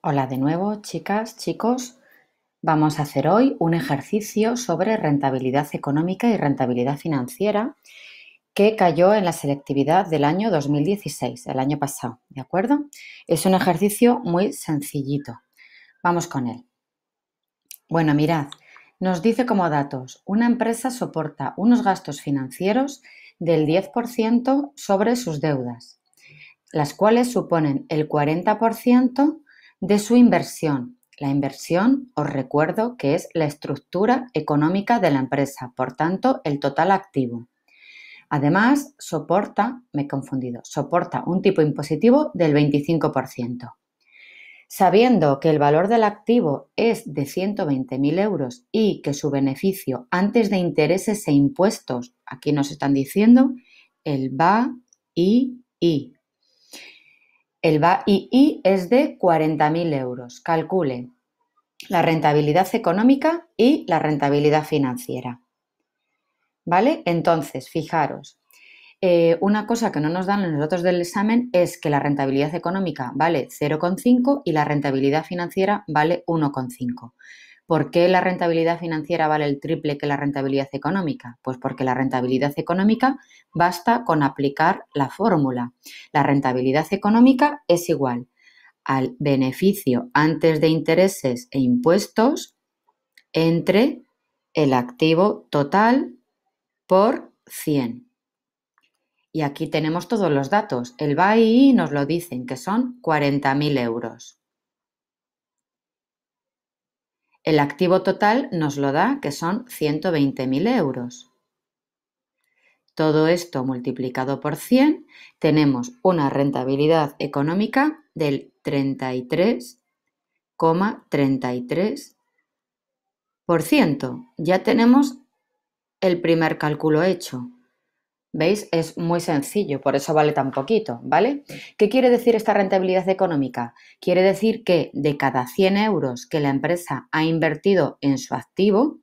Hola de nuevo, chicas, chicos. Vamos a hacer hoy un ejercicio sobre rentabilidad económica y rentabilidad financiera que cayó en la selectividad del año 2016, el año pasado, ¿de acuerdo? Es un ejercicio muy sencillito. Vamos con él. Bueno, mirad, nos dice como datos, una empresa soporta unos gastos financieros del 10% sobre sus deudas, las cuales suponen el 40% de su inversión. La inversión, os recuerdo que es la estructura económica de la empresa, por tanto, el total activo. Además, soporta, me he confundido, soporta un tipo impositivo del 25%. Sabiendo que el valor del activo es de 120.000 euros y que su beneficio antes de intereses e impuestos, aquí nos están diciendo el BA, y el BAII es de 40.000 euros. Calcule la rentabilidad económica y la rentabilidad financiera. ¿Vale? Entonces, fijaros, eh, una cosa que no nos dan los datos del examen es que la rentabilidad económica vale 0,5 y la rentabilidad financiera vale 1,5. ¿Por qué la rentabilidad financiera vale el triple que la rentabilidad económica? Pues porque la rentabilidad económica basta con aplicar la fórmula. La rentabilidad económica es igual al beneficio antes de intereses e impuestos entre el activo total por 100. Y aquí tenemos todos los datos. El BAI nos lo dicen que son 40.000 euros. El activo total nos lo da, que son 120.000 euros. Todo esto multiplicado por 100, tenemos una rentabilidad económica del 33,33%. Ya tenemos el primer cálculo hecho. ¿Veis? Es muy sencillo, por eso vale tan poquito, ¿vale? ¿Qué quiere decir esta rentabilidad económica? Quiere decir que de cada 100 euros que la empresa ha invertido en su activo,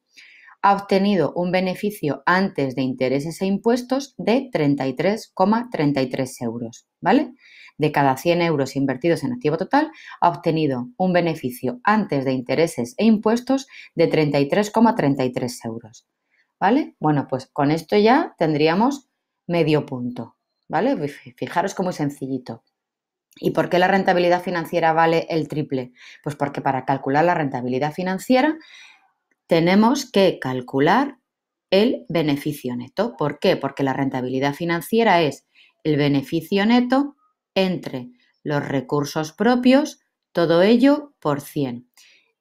ha obtenido un beneficio antes de intereses e impuestos de 33,33 33 euros, ¿vale? De cada 100 euros invertidos en activo total, ha obtenido un beneficio antes de intereses e impuestos de 33,33 33 euros, ¿vale? Bueno, pues con esto ya tendríamos medio punto. ¿Vale? Pues fijaros cómo es sencillito. ¿Y por qué la rentabilidad financiera vale el triple? Pues porque para calcular la rentabilidad financiera tenemos que calcular el beneficio neto. ¿Por qué? Porque la rentabilidad financiera es el beneficio neto entre los recursos propios, todo ello por 100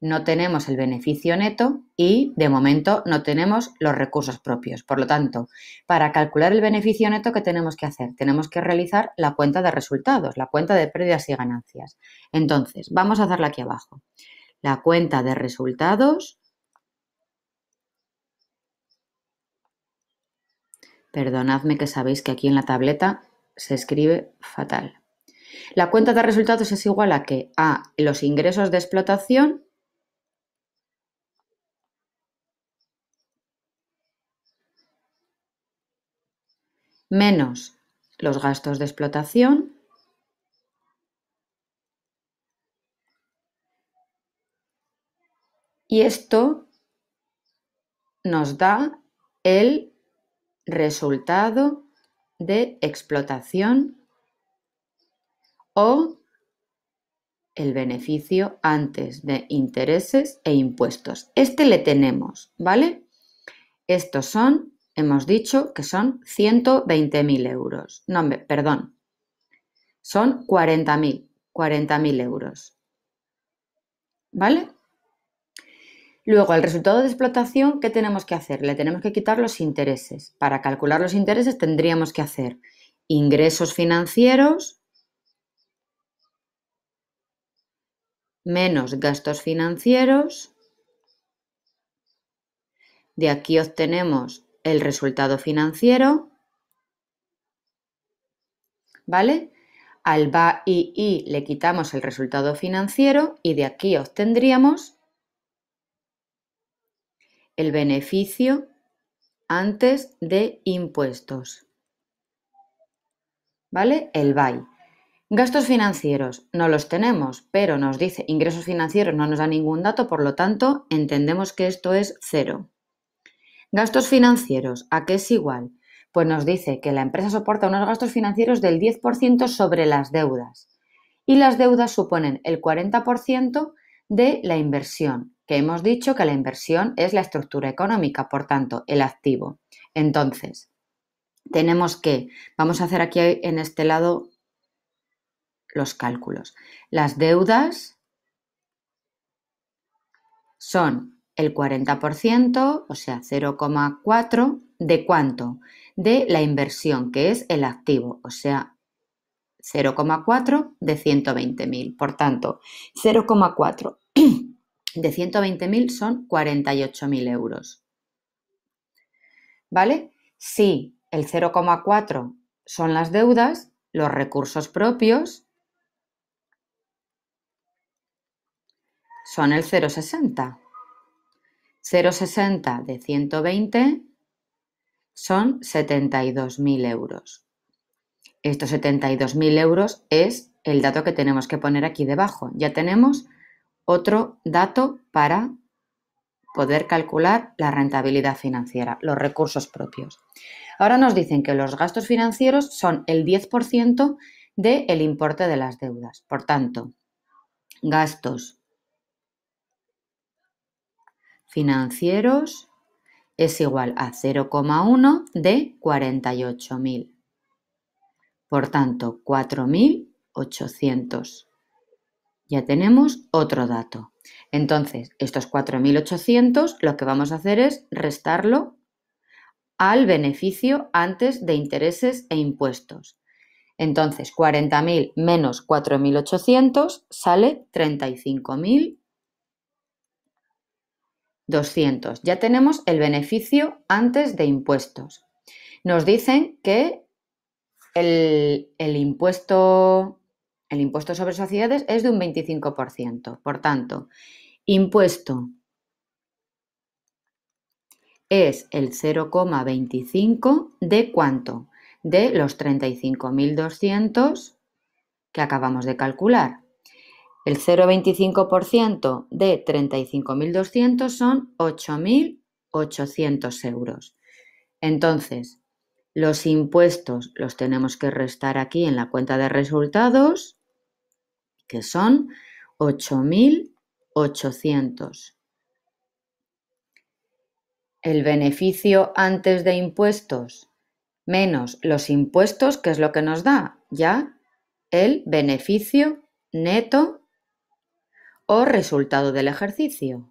no tenemos el beneficio neto y de momento no tenemos los recursos propios. Por lo tanto, para calcular el beneficio neto, ¿qué tenemos que hacer? Tenemos que realizar la cuenta de resultados, la cuenta de pérdidas y ganancias. Entonces, vamos a hacerla aquí abajo. La cuenta de resultados. Perdonadme que sabéis que aquí en la tableta se escribe fatal. La cuenta de resultados es igual a que a los ingresos de explotación menos los gastos de explotación y esto nos da el resultado de explotación o el beneficio antes de intereses e impuestos. Este le tenemos, ¿vale? Estos son hemos dicho que son 120.000 euros. No, perdón. Son 40.000. 40.000 euros. ¿Vale? Luego, al resultado de explotación, ¿qué tenemos que hacer? Le tenemos que quitar los intereses. Para calcular los intereses tendríamos que hacer ingresos financieros menos gastos financieros. De aquí obtenemos el resultado financiero, ¿vale? Al va y le quitamos el resultado financiero y de aquí obtendríamos el beneficio antes de impuestos. ¿Vale? El BAI. Gastos financieros no los tenemos, pero nos dice ingresos financieros no nos da ningún dato, por lo tanto entendemos que esto es cero. Gastos financieros, ¿a qué es igual? Pues nos dice que la empresa soporta unos gastos financieros del 10% sobre las deudas y las deudas suponen el 40% de la inversión, que hemos dicho que la inversión es la estructura económica, por tanto, el activo. Entonces, tenemos que, vamos a hacer aquí en este lado los cálculos. Las deudas son el 40%, o sea, 0,4, ¿de cuánto? De la inversión, que es el activo, o sea, 0,4 de 120.000. Por tanto, 0,4 de 120.000 son 48.000 euros. ¿Vale? Si el 0,4 son las deudas, los recursos propios son el 0,60. 0,60 de 120 son 72.000 euros. Estos 72.000 euros es el dato que tenemos que poner aquí debajo. Ya tenemos otro dato para poder calcular la rentabilidad financiera, los recursos propios. Ahora nos dicen que los gastos financieros son el 10% del importe de las deudas. Por tanto, gastos financieros es igual a 0,1 de 48.000. Por tanto, 4.800. Ya tenemos otro dato. Entonces, estos 4.800 lo que vamos a hacer es restarlo al beneficio antes de intereses e impuestos. Entonces, 40.000 menos 4.800 sale 35.000 200. Ya tenemos el beneficio antes de impuestos. Nos dicen que el, impuesto, el impuesto sobre sociedades es de un 25%. Por tanto, impuesto es el 0,25 de cuánto? De los 35.200 que acabamos de calcular. El 0,25% de 35.200 son 8.800 euros. Entonces, los impuestos los tenemos que restar aquí en la cuenta de resultados, que son 8.800. El beneficio antes de impuestos menos los impuestos, que es lo que nos da ya el beneficio neto o resultado del ejercicio.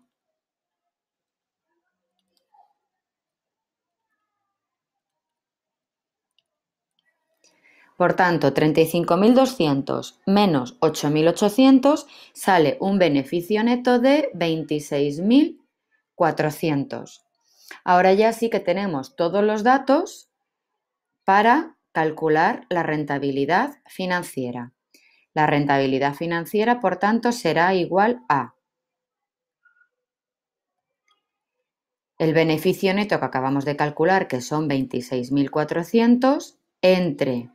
Por tanto, 35.200 menos 8.800 sale un beneficio neto de 26.400. Ahora ya sí que tenemos todos los datos para calcular la rentabilidad financiera. La rentabilidad financiera, por tanto, será igual a el beneficio neto que acabamos de calcular, que son 26.400, entre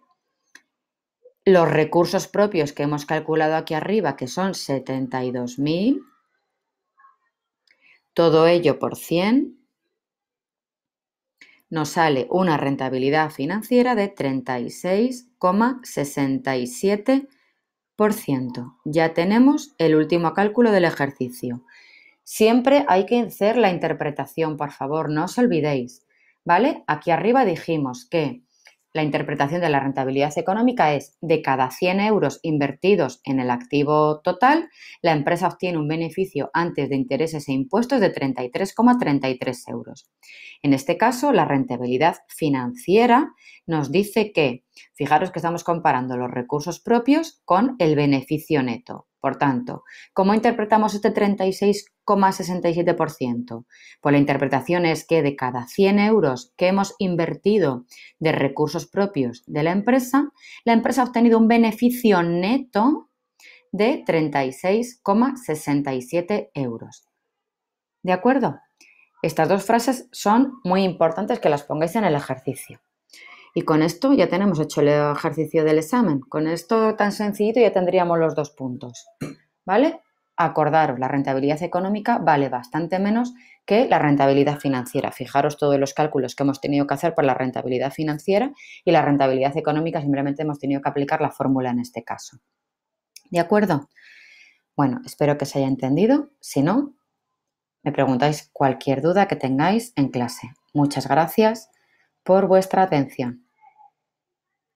los recursos propios que hemos calculado aquí arriba, que son 72.000, todo ello por 100, nos sale una rentabilidad financiera de 36,67 por ciento. Ya tenemos el último cálculo del ejercicio. Siempre hay que hacer la interpretación, por favor, no os olvidéis. ¿Vale? Aquí arriba dijimos que la interpretación de la rentabilidad económica es de cada 100 euros invertidos en el activo total, la empresa obtiene un beneficio antes de intereses e impuestos de 33,33 euros. En este caso, la rentabilidad financiera nos dice que, fijaros que estamos comparando los recursos propios con el beneficio neto. Por tanto, ¿cómo interpretamos este 36,33? Pues la interpretación es que de cada 100 euros que hemos invertido de recursos propios de la empresa, la empresa ha obtenido un beneficio neto de 36,67 euros. ¿De acuerdo? Estas dos frases son muy importantes que las pongáis en el ejercicio. Y con esto ya tenemos hecho el ejercicio del examen. Con esto tan sencillito ya tendríamos los dos puntos. ¿Vale? acordaros, la rentabilidad económica vale bastante menos que la rentabilidad financiera. Fijaros todos los cálculos que hemos tenido que hacer por la rentabilidad financiera y la rentabilidad económica simplemente hemos tenido que aplicar la fórmula en este caso. ¿De acuerdo? Bueno, espero que se haya entendido. Si no, me preguntáis cualquier duda que tengáis en clase. Muchas gracias por vuestra atención.